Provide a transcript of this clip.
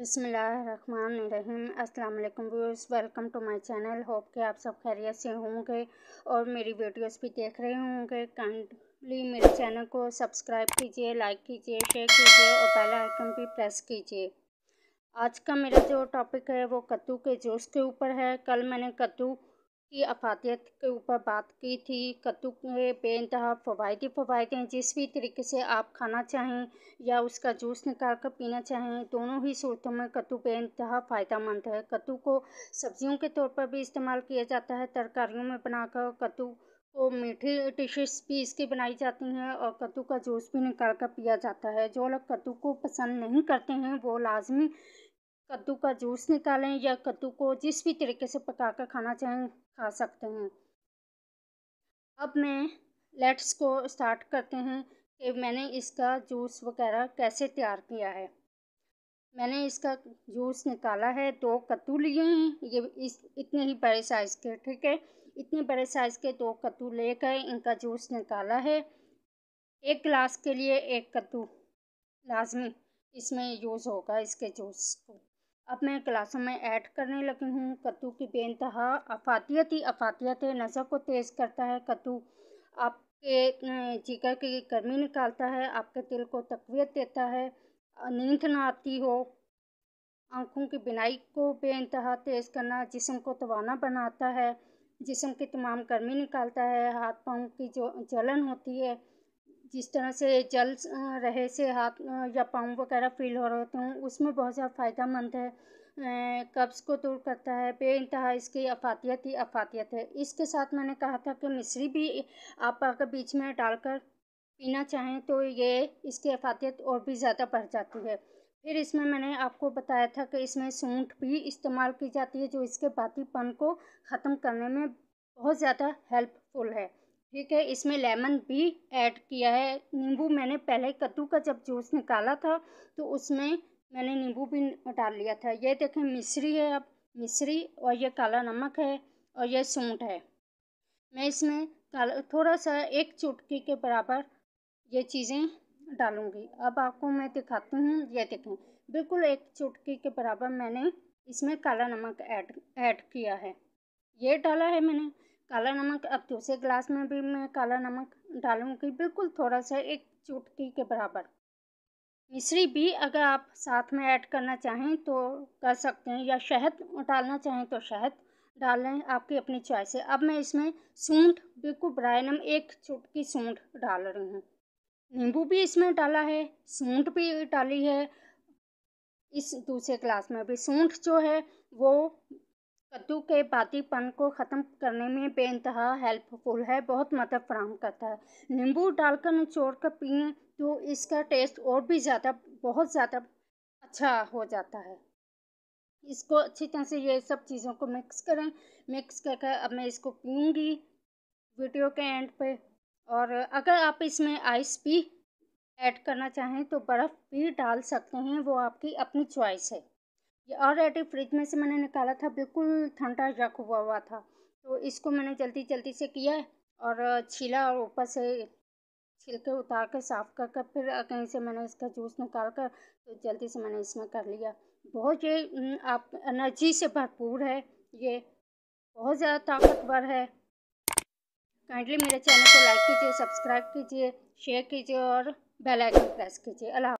बिसमीम अस्सलाम वालेकुम welcome to my channel hope के आप सब खैरियत से होंगे और मेरी वीडियोस भी देख रहे होंगे काइंडली मेरे चैनल को सब्सक्राइब कीजिए लाइक कीजिए शेयर कीजिए और बेल आइकन भी प्रेस कीजिए आज का मेरा जो टॉपिक है वो कद्दू के जूस के ऊपर है कल मैंने कद्दू की अफादियत के ऊपर बात की थी कद्दू के बेानतहा फवायदे फवायदे हैं जिस भी तरीके से आप खाना चाहें या उसका जूस निकाल कर पीना चाहें दोनों ही सूरतों में कद्दू बेानतहा फ़ायदा है कद्दू को सब्जियों के तौर पर भी इस्तेमाल किया जाता है तरकारियों में बनाकर कद्दू को मीठी डिशेस भी इसकी बनाई जाती हैं और कद्दू का जूस भी निकाल कर पिया जाता है जो लोग कद्दू को पसंद नहीं करते हैं वो लाजमी कद्दू का जूस निकालें या कद्दू को जिस भी तरीके से पका कर खाना चाहें खा सकते हैं अब मैं लेट्स को स्टार्ट करते हैं कि मैंने इसका जूस वगैरह कैसे तैयार किया है मैंने इसका जूस निकाला है दो कद्दू लिए हैं ये इस इतने ही बड़े साइज़ के ठीक है इतने बड़े साइज़ के दो कद्दू ले गए इनका जूस निकाला है एक गिलास के लिए एक कद्दू लाजमी इसमें यूज़ होगा इसके जूस को अब मैं क्लासों में ऐड करने लगी हूँ कद्दू की बेनतहा अफातियत ही अफातियत नज़र को तेज़ करता है कद्दू आपके जिगर की गर्मी निकालता है आपके दिल को तकवीत देता है नींद ना आती हो आँखों की बिनाई को बेानतहा तेज़ करना जिसम को तवाना बनाता है जिसम की तमाम गर्मी निकालता है हाथ पाँव की जो जलन होती है जिस तरह से जल रहे से हाथ या पाँव वगैरह फील हो रहे होते हैं उसमें बहुत ज़्यादा फ़ायदेमंद है कब्ज़ को दूर करता है इंतहा इसकी अफातियत ही अफातियत है इसके साथ मैंने कहा था कि मिश्री भी आप अगर बीच में डालकर पीना चाहें तो ये इसकी अफातियत और भी ज़्यादा बढ़ जाती है फिर इसमें मैंने आपको बताया था कि इसमें सूंठ भी इस्तेमाल की जाती है जो इसके बातीपन को ख़त्म करने में बहुत ज़्यादा हेल्पफुल है ठीक है इसमें लेमन भी ऐड किया है नींबू मैंने पहले कद्दू का जब जूस निकाला था तो उसमें मैंने नींबू भी डाल लिया था ये देखें मिश्री है अब मिश्री और ये काला नमक है और ये सूंठ है मैं इसमें काला थोड़ा सा एक चुटकी के बराबर ये चीज़ें डालूंगी अब आपको मैं दिखाती हूँ ये देखें बिल्कुल एक चुटकी के बराबर मैंने इसमें काला नमक ऐड ऐड किया है ये डाला है मैंने काला नमक अब दूसरे ग्लास में भी मैं काला नमक डालूंगी बिल्कुल थोड़ा सा एक चुटकी के बराबर मिश्री भी अगर आप साथ में ऐड करना चाहें तो कर सकते हैं या शहद डालना चाहें तो शहद डाल लें आपकी अपनी चॉइस है अब मैं इसमें सूंठ बिल्कुल ब्राय नम एक चुटकी सूंठ डाल रही हूँ नींबू भी इसमें डाला है सूंठ भी डाली है इस दूसरे ग्लास में भी सूंठ जो है वो कद्दू के बातीपन को ख़त्म करने में बेानतहा हेल्पफुल है बहुत मदद फराम करता है नींबू डालकर निचोड़ कर पिए तो इसका टेस्ट और भी ज़्यादा बहुत ज़्यादा अच्छा हो जाता है इसको अच्छी तरह से ये सब चीज़ों को मिक्स करें मिक्स करके अब मैं इसको पीऊँगी वीडियो के एंड पे और अगर आप इसमें आइस भी ऐड करना चाहें तो बर्फ़ भी डाल सकते हैं वो आपकी अपनी चॉइस है ये ऑलरेडी फ्रिज में से मैंने निकाला था बिल्कुल ठंडा रख हुआ हुआ था तो इसको मैंने जल्दी जल्दी से किया और छीला और ऊपर से छिलके उतार के साफ़ कर कर फिर कहीं से मैंने इसका जूस निकाल कर तो जल्दी से मैंने इसमें कर लिया बहुत ये आप एनर्जी से भरपूर है ये बहुत ज़्यादा ताकतवर है काइंडली मेरे चैनल को लाइक कीजिए सब्सक्राइब कीजिए शेयर कीजिए और बेल आइकन प्रेस कीजिए अल्लाह